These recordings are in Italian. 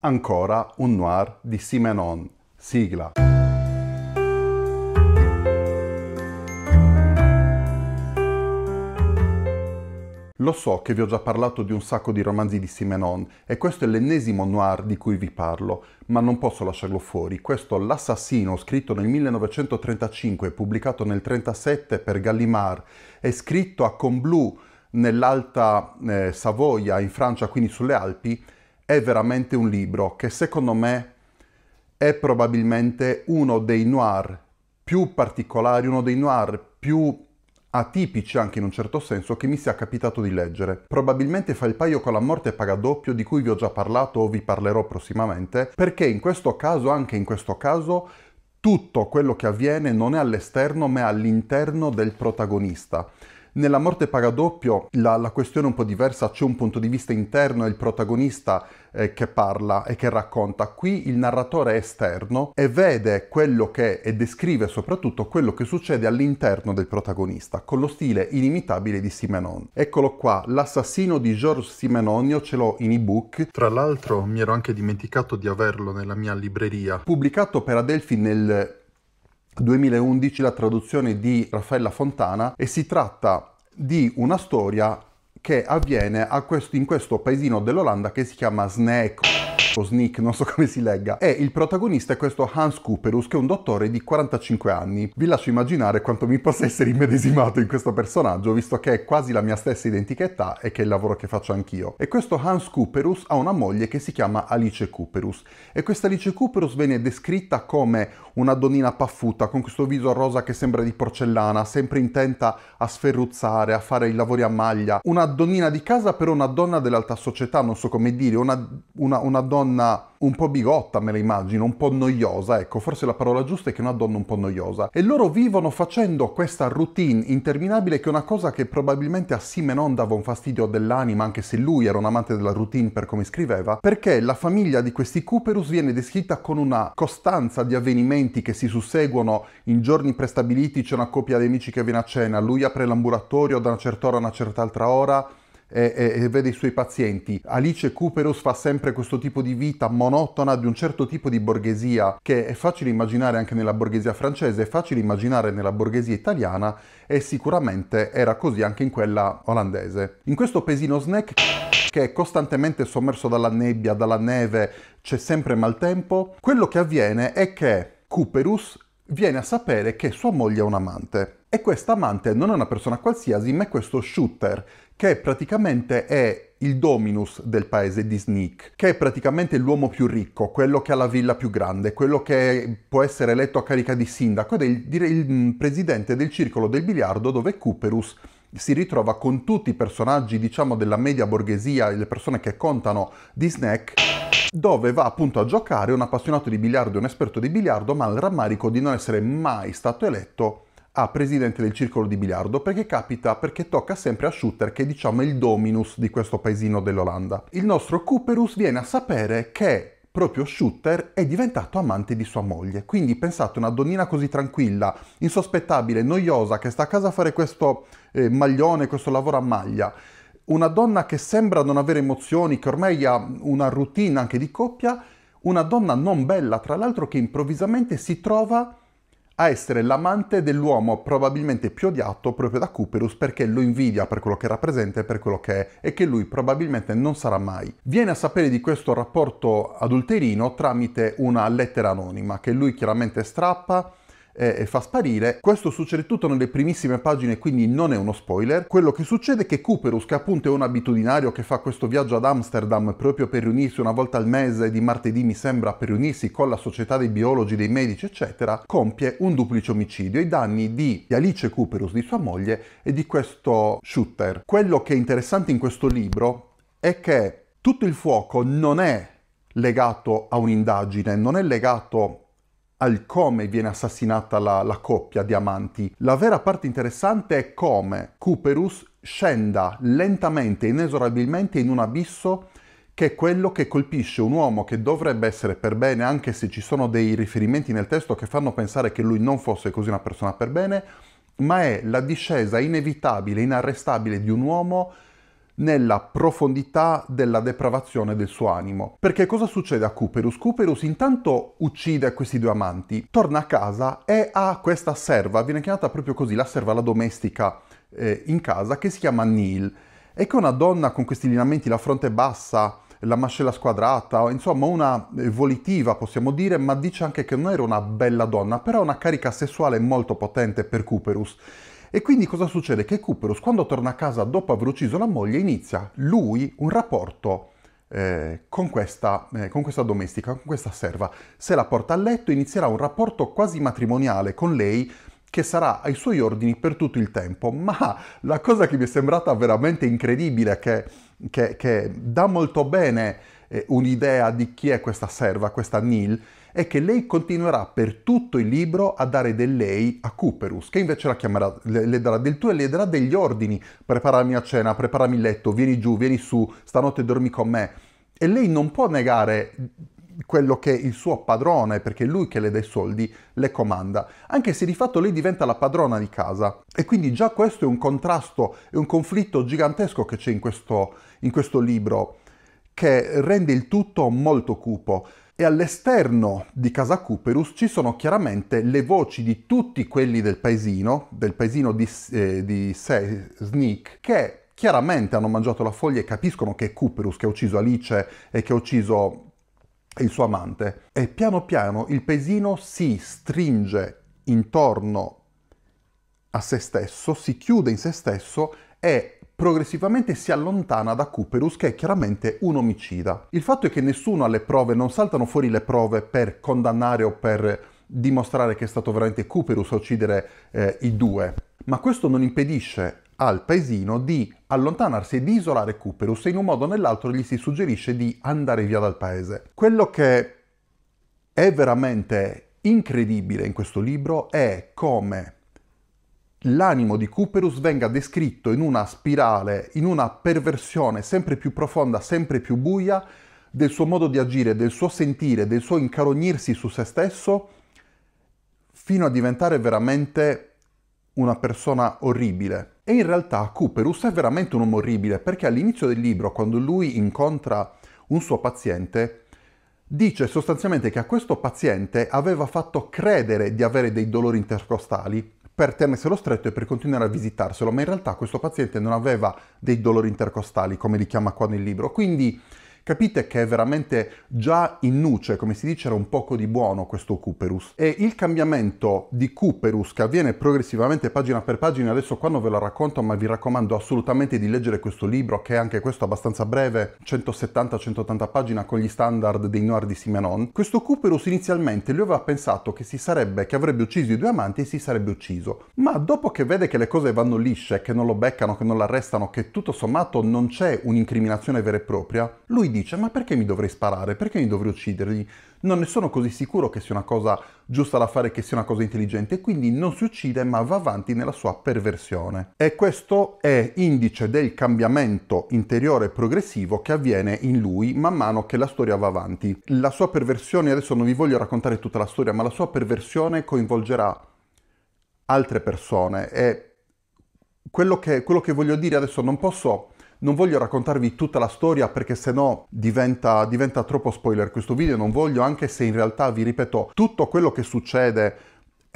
Ancora un noir di Simenon, sigla. Lo so che vi ho già parlato di un sacco di romanzi di Simenon e questo è l'ennesimo noir di cui vi parlo, ma non posso lasciarlo fuori. Questo L'assassino, scritto nel 1935 e pubblicato nel 1937 per Gallimard, è scritto a Combloux nell'Alta eh, Savoia in Francia, quindi sulle Alpi, è veramente un libro che secondo me è probabilmente uno dei noir più particolari, uno dei noir più atipici anche in un certo senso che mi sia capitato di leggere. Probabilmente fa il paio con la morte paga doppio di cui vi ho già parlato o vi parlerò prossimamente, perché in questo caso, anche in questo caso, tutto quello che avviene non è all'esterno ma è all'interno del protagonista. Nella morte paga doppio la, la, questione è un po' diversa, c'è un punto di vista interno, è il protagonista eh, che parla e che racconta. Qui il narratore è esterno e vede quello che e descrive soprattutto quello che succede all'interno del protagonista, con lo stile inimitabile di Simenon. Eccolo qua, l'assassino di Georges Simenon, io ce l'ho in ebook. Tra l'altro mi ero anche dimenticato di averlo nella mia libreria. Pubblicato per Adelphi nel 2011 la traduzione di Raffaella Fontana e si tratta di una storia che avviene questo, in questo paesino dell'Olanda che si chiama Sneek o Sneak, non so come si legga. E il protagonista è questo Hans Cooperus, che è un dottore di 45 anni. Vi lascio immaginare quanto mi possa essere immedesimato in questo personaggio, visto che è quasi la mia stessa identica età e che è il lavoro che faccio anch'io. E questo Hans Cooperus ha una moglie che si chiama Alice Cooperus. E questa Alice Cooperus viene descritta come una donnina paffuta, con questo viso rosa che sembra di porcellana, sempre intenta a sferruzzare, a fare i lavori a maglia. Una donnina di casa, però una donna dell'alta società, non so come dire, una, una, una donna donna un po' bigotta, me la immagino, un po' noiosa, ecco, forse la parola giusta è che è una donna un po' noiosa. E loro vivono facendo questa routine interminabile che è una cosa che probabilmente a Simenon dava un fastidio dell'anima, anche se lui era un amante della routine per come scriveva, perché la famiglia di questi Cooperus viene descritta con una costanza di avvenimenti che si susseguono in giorni prestabiliti, c'è una coppia di amici che viene a cena, lui apre l'ambulatorio da una certa ora a una certa altra ora, e, e, e, vede i suoi pazienti. Alice Cooperus fa sempre questo tipo di vita monotona di un certo tipo di borghesia che è facile immaginare anche nella borghesia francese, è facile immaginare nella borghesia italiana e sicuramente era così anche in quella olandese. In questo pesino snack che è costantemente sommerso dalla nebbia, dalla neve, c'è sempre maltempo, quello che avviene è che Cooperus viene a sapere che sua moglie è un amante. E questa amante non è una persona qualsiasi, ma è questo shooter, che praticamente è il dominus del paese di Sneak, che è praticamente l'uomo più ricco, quello che ha la villa più grande, quello che può essere eletto a carica di sindaco ed è il, il mm, presidente del circolo del biliardo dove Cooperus si ritrova con tutti i personaggi, diciamo, della media borghesia, e le persone che contano di snack, dove va appunto a giocare un appassionato di biliardo e un esperto di biliardo, ma ha il rammarico di non essere mai stato eletto a presidente del circolo di biliardo perché capita perché tocca sempre a Shooter che è diciamo il dominus di questo paesino dell'Olanda. Il nostro Cooperus viene a sapere che proprio Shooter è diventato amante di sua moglie. Quindi pensate una donnina così tranquilla, insospettabile, noiosa, che sta a casa a fare questo eh, maglione, questo lavoro a maglia. Una donna che sembra non avere emozioni, che ormai ha una routine anche di coppia, una donna non bella, tra l'altro che improvvisamente si trova a essere l'amante dell'uomo probabilmente più odiato proprio da Cooperus perché lo invidia per quello che rappresenta e per quello che è e che lui probabilmente non sarà mai. Viene a sapere di questo rapporto adulterino tramite una lettera anonima che lui chiaramente strappa e fa sparire. Questo succede tutto nelle primissime pagine, quindi non è uno spoiler. Quello che succede è che Cooperus, che appunto è un abitudinario che fa questo viaggio ad Amsterdam proprio per riunirsi una volta al mese, di martedì mi sembra, per riunirsi con la società dei biologi, dei medici, eccetera, compie un duplice omicidio ai danni di, di Alice Cooperus, di sua moglie, e di questo shooter. Quello che è interessante in questo libro è che tutto il fuoco non è legato a un'indagine, non è legato al come viene assassinata la, la coppia di amanti. La vera parte interessante è come Cooperus scenda lentamente inesorabilmente in un abisso che è quello che colpisce un uomo che dovrebbe essere per bene, anche se ci sono dei riferimenti nel testo che fanno pensare che lui non fosse così una persona per bene, ma è la discesa inevitabile, inarrestabile di un uomo nella profondità della depravazione del suo animo. Perché cosa succede a Cooperus? Cooperus intanto uccide questi due amanti, torna a casa e ha questa serva, viene chiamata proprio così, la serva, la domestica eh, in casa, che si chiama Neil. E che è una donna con questi lineamenti, la fronte bassa, la mascella squadrata, insomma una eh, volitiva possiamo dire, ma dice anche che non era una bella donna, però una carica sessuale molto potente per Cooperus e quindi cosa succede? Che Cuperus, quando torna a casa dopo aver ucciso la moglie, inizia lui un rapporto eh, con, questa, eh, con questa domestica, con questa serva. Se la porta a letto, inizierà un rapporto quasi matrimoniale con lei, che sarà ai suoi ordini per tutto il tempo. Ma la cosa che mi è sembrata veramente incredibile, che, che, che dà molto bene eh, un'idea di chi è questa serva, questa Neil, è che lei continuerà per tutto il libro a dare del lei a Cooperus, che invece la chiamerà, le, le darà del tuo e le darà degli ordini, preparami a cena, preparami il letto, vieni giù, vieni su, stanotte dormi con me. E lei non può negare quello che il suo padrone, perché è lui che le dà i soldi, le comanda, anche se di fatto lei diventa la padrona di casa. E quindi già questo è un contrasto, è un conflitto gigantesco che c'è in questo, in questo libro, che rende il tutto molto cupo. E all'esterno di casa Cooperus ci sono chiaramente le voci di tutti quelli del paesino, del paesino di, eh, di Se, Sneak, che chiaramente hanno mangiato la foglia e capiscono che è Cooperus che ha ucciso Alice e che ha ucciso il suo amante e piano piano il paesino si stringe intorno a se stesso, si chiude in se stesso e progressivamente si allontana da Cooperus che è chiaramente un omicida. Il fatto è che nessuno ha le prove, non saltano fuori le prove per condannare o per dimostrare che è stato veramente Cooperus a uccidere eh, i due, ma questo non impedisce al paesino di allontanarsi e di isolare Cooperus e in un modo o nell'altro gli si suggerisce di andare via dal paese. Quello che è veramente incredibile in questo libro è come l'animo di Cooperus venga descritto in una spirale, in una perversione sempre più profonda, sempre più buia del suo modo di agire, del suo sentire, del suo incarognirsi su se stesso, fino a diventare veramente una persona orribile. E in realtà Cooperus è veramente un uomo orribile perché all'inizio del libro, quando lui incontra un suo paziente, dice sostanzialmente che a questo paziente aveva fatto credere di avere dei dolori intercostali per tenerselo stretto e per continuare a visitarselo, ma in realtà questo paziente non aveva dei dolori intercostali, come li chiama qua nel libro. Quindi Capite che è veramente già in nuce, come si dice, era un poco di buono questo Cooperus. E il cambiamento di Cooperus che avviene progressivamente pagina per pagina, adesso qua non ve lo racconto, ma vi raccomando assolutamente di leggere questo libro, che è anche questo abbastanza breve, 170-180 pagine con gli standard dei noir di Simenon. Questo Cooperus inizialmente lui aveva pensato che si sarebbe, che avrebbe ucciso i due amanti e si sarebbe ucciso. Ma dopo che vede che le cose vanno lisce, che non lo beccano, che non l'arrestano, che tutto sommato non c'è un'incriminazione vera e propria, lui dice dice ma perché mi dovrei sparare, perché mi dovrei ucciderli? Non ne sono così sicuro che sia una cosa giusta da fare, che sia una cosa intelligente, quindi non si uccide ma va avanti nella sua perversione. E questo è indice del cambiamento interiore progressivo che avviene in lui man mano che la storia va avanti. La sua perversione, adesso non vi voglio raccontare tutta la storia, ma la sua perversione coinvolgerà altre persone e quello che, quello che voglio dire adesso non posso non voglio raccontarvi tutta la storia perché sennò diventa, diventa troppo spoiler questo video, non voglio anche se in realtà, vi ripeto, tutto quello che succede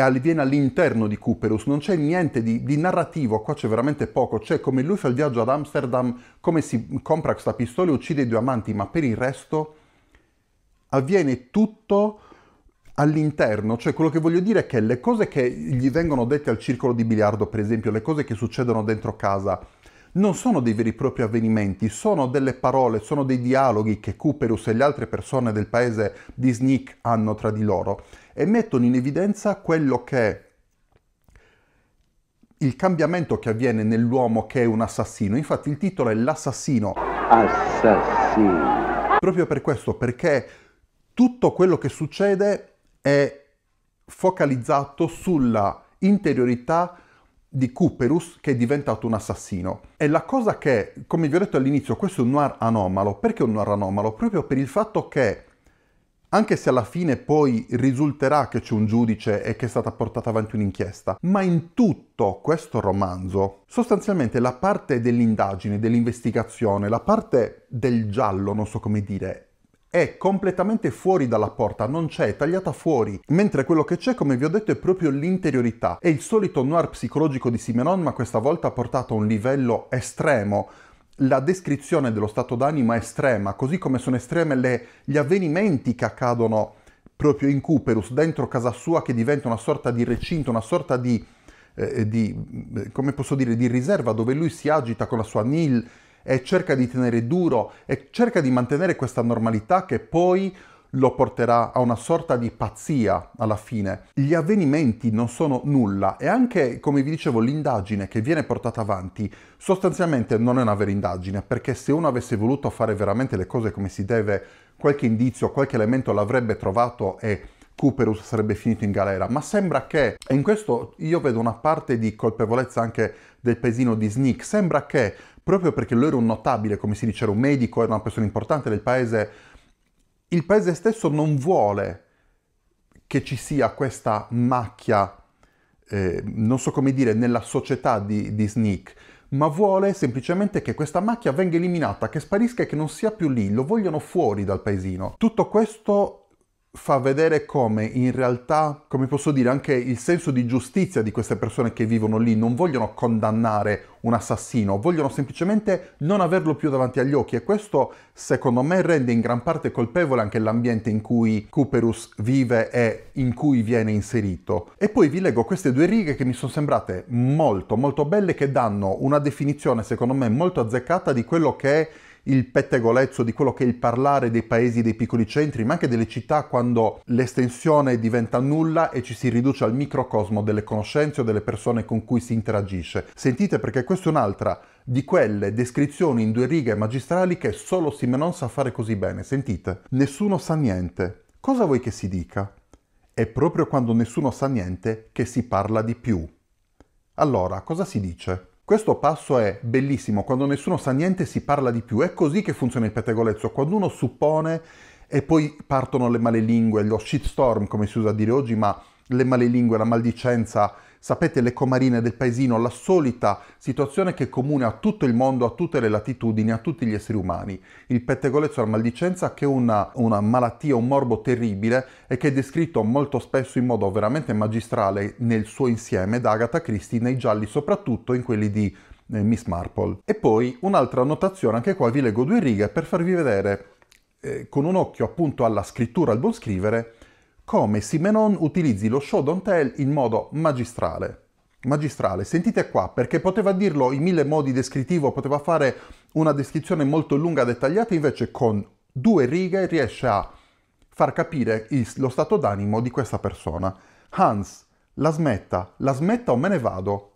avviene all'interno di Cooperus, non c'è niente di, di, narrativo, qua c'è veramente poco, c'è come lui fa il viaggio ad Amsterdam, come si compra questa pistola e uccide i due amanti, ma per il resto avviene tutto all'interno, cioè quello che voglio dire è che le cose che gli vengono dette al circolo di biliardo, per esempio, le cose che succedono dentro casa, non sono dei veri e propri avvenimenti, sono delle parole, sono dei dialoghi che Cooperus e le altre persone del paese di Sneak hanno tra di loro e mettono in evidenza quello che è il cambiamento che avviene nell'uomo che è un assassino. Infatti il titolo è L'assassino. Assassino. Proprio per questo, perché tutto quello che succede è focalizzato sulla interiorità di Cooperus che è diventato un assassino. E la cosa che, come vi ho detto all'inizio, questo è un noir anomalo. Perché un noir anomalo? Proprio per il fatto che, anche se alla fine poi risulterà che c'è un giudice e che è stata portata avanti un'inchiesta, ma in tutto questo romanzo, sostanzialmente la parte dell'indagine, dell'investigazione, la parte del giallo, non so come dire, è completamente fuori dalla porta, non c'è, è tagliata fuori, mentre quello che c'è, come vi ho detto, è proprio l'interiorità. È il solito noir psicologico di Simenon, ma questa volta ha portato a un livello estremo. La descrizione dello stato d'animo è estrema, così come sono estreme le, gli avvenimenti che accadono proprio in Cooperus, dentro casa sua, che diventa una sorta di recinto, una sorta di, eh, eh di eh, come posso dire, di riserva, dove lui si agita con la sua Nil, e cerca di tenere duro e cerca di mantenere questa normalità che poi lo porterà a una sorta di pazzia alla fine. Gli avvenimenti non sono nulla e anche, come vi dicevo, l'indagine che viene portata avanti sostanzialmente non è una vera indagine, perché se uno avesse voluto fare veramente le cose come si deve, qualche indizio, qualche elemento l'avrebbe trovato e Cooperus sarebbe finito in galera, ma sembra che, e in questo io vedo una parte di colpevolezza anche del paesino di Sneak, sembra che proprio perché lui era un notabile, come si dice, era un medico, era una persona importante del paese, il paese stesso non vuole che ci sia questa macchia, eh, non so come dire, nella società di, di Sneak, ma vuole semplicemente che questa macchia venga eliminata, che sparisca e che non sia più lì, lo vogliono fuori dal paesino. Tutto questo fa vedere come in realtà, come posso dire, anche il senso di giustizia di queste persone che vivono lì non vogliono condannare un assassino, vogliono semplicemente non averlo più davanti agli occhi e questo secondo me rende in gran parte colpevole anche l'ambiente in cui Cooperus vive e in cui viene inserito. E poi vi leggo queste due righe che mi sono sembrate molto molto belle che danno una definizione secondo me molto azzeccata di quello che è il pettegolezzo di quello che è il parlare dei paesi dei piccoli centri, ma anche delle città quando l'estensione diventa nulla e ci si riduce al microcosmo delle conoscenze o delle persone con cui si interagisce. Sentite perché questa è un'altra di quelle descrizioni in due righe magistrali che solo Simenon sa fare così bene. Sentite, nessuno sa niente. Cosa vuoi che si dica? È proprio quando nessuno sa niente che si parla di più. Allora, cosa si dice? Questo passo è bellissimo, quando nessuno sa niente si parla di più, è così che funziona il pettegolezzo, quando uno suppone e poi partono le malelingue, lo shitstorm come si usa a dire oggi, ma le malelingue, la maldicenza, Sapete le comarine del paesino, la solita situazione che è comune a tutto il mondo, a tutte le latitudini, a tutti gli esseri umani. Il pettegolezzo alla maldicenza che è una, una malattia, un morbo terribile e che è descritto molto spesso in modo veramente magistrale nel suo insieme da Agatha Christie nei gialli, soprattutto in quelli di eh, Miss Marple. E poi un'altra annotazione, anche qua vi leggo due righe per farvi vedere eh, con un occhio appunto alla scrittura, al buon scrivere, come Simenon utilizzi lo show don't tell in modo magistrale. Magistrale, sentite qua, perché poteva dirlo in mille modi descrittivo, poteva fare una descrizione molto lunga, dettagliata, invece con due righe riesce a far capire il, lo stato d'animo di questa persona. Hans, la smetta, la smetta o me ne vado.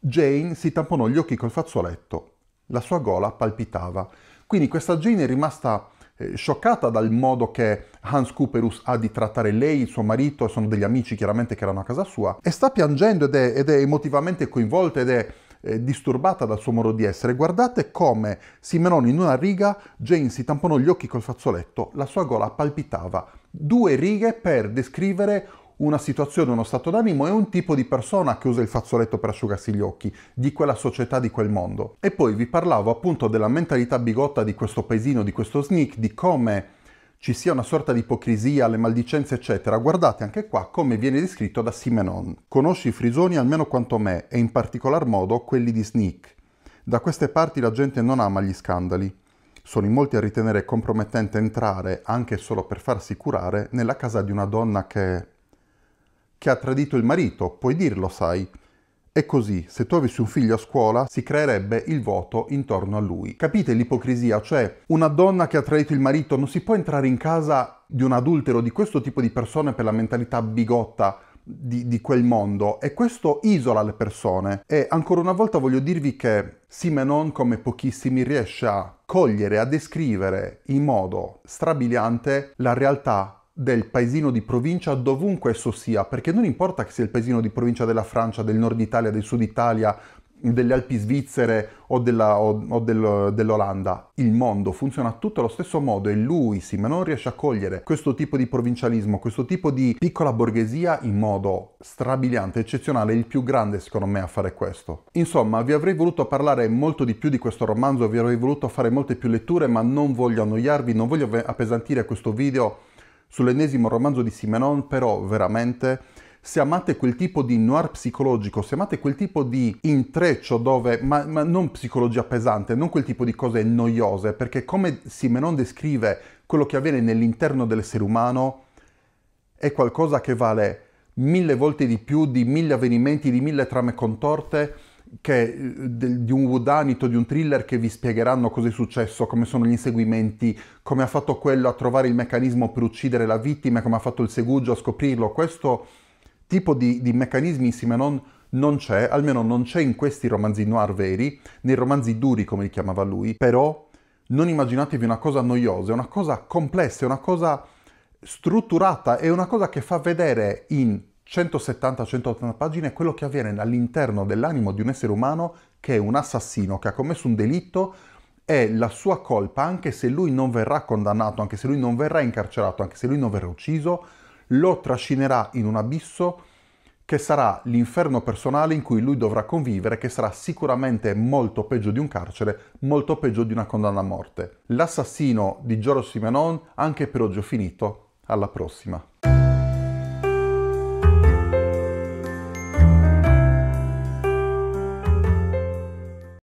Jane si tamponò gli occhi col fazzoletto. La sua gola palpitava. Quindi questa Jane è rimasta eh, scioccata dal modo che Hans Cooperus ha di trattare lei, suo marito, e sono degli amici chiaramente che erano a casa sua, e sta piangendo ed è, ed è emotivamente coinvolta ed è eh, disturbata dal suo modo di essere. Guardate come Simenon in una riga, Jane si tamponò gli occhi col fazzoletto, la sua gola palpitava. Due righe per descrivere una situazione, uno stato d'animo e un tipo di persona che usa il fazzoletto per asciugarsi gli occhi, di quella società, di quel mondo. E poi vi parlavo appunto della mentalità bigotta di questo paesino, di questo sneak, di come ci sia una sorta di ipocrisia, le maldicenze, eccetera, guardate anche qua come viene descritto da Simenon. Conosci i frisoni almeno quanto me, e in particolar modo quelli di Sneak. Da queste parti la gente non ama gli scandali. Sono in molti a ritenere compromettente entrare, anche solo per farsi curare, nella casa di una donna che che ha tradito il marito, puoi dirlo, sai. E così, se tu avessi un figlio a scuola, si creerebbe il voto intorno a lui. Capite l'ipocrisia? Cioè, una donna che ha tradito il marito non si può entrare in casa di un adultero, di questo tipo di persone per la mentalità bigotta di, di, quel mondo e questo isola le persone. E ancora una volta voglio dirvi che Simenon, come pochissimi, riesce a cogliere, a descrivere in modo strabiliante la realtà del paesino di provincia dovunque esso sia, perché non importa che sia il paesino di provincia della Francia, del nord Italia, del sud Italia, delle Alpi svizzere o, della, o, o del, dell'Olanda. Il mondo funziona tutto allo stesso modo e lui, sì, ma non riesce a cogliere questo tipo di provincialismo, questo tipo di piccola borghesia in modo strabiliante, eccezionale, il più grande secondo me a fare questo. Insomma, vi avrei voluto parlare molto di più di questo romanzo, vi avrei voluto fare molte più letture, ma non voglio annoiarvi, non voglio appesantire questo video sull'ennesimo romanzo di Simenon, però veramente se amate quel tipo di noir psicologico, se amate quel tipo di intreccio dove, ma, ma, non psicologia pesante, non quel tipo di cose noiose, perché come Simenon descrive quello che avviene nell'interno dell'essere umano, è qualcosa che vale mille volte di più di mille avvenimenti, di mille trame contorte, che, eh, di un wudanito, di un thriller che vi spiegheranno cosa è successo, come sono gli inseguimenti, come ha fatto quello a trovare il meccanismo per uccidere la vittima, come ha fatto il segugio a scoprirlo. Questo tipo di, di meccanismi insieme non, non c'è, almeno non c'è in questi romanzi noir veri, nei romanzi duri come li chiamava lui, però non immaginatevi una cosa noiosa, è una cosa complessa, è una cosa strutturata, è una cosa che fa vedere in 170-180 pagine è quello che avviene all'interno dell'animo di un essere umano che è un assassino, che ha commesso un delitto, e la sua colpa, anche se lui non verrà condannato, anche se lui non verrà incarcerato, anche se lui non verrà ucciso, lo trascinerà in un abisso che sarà l'inferno personale in cui lui dovrà convivere, che sarà sicuramente molto peggio di un carcere, molto peggio di una condanna a morte. L'assassino di Giorgio Simenon, anche per oggi ho finito, alla prossima.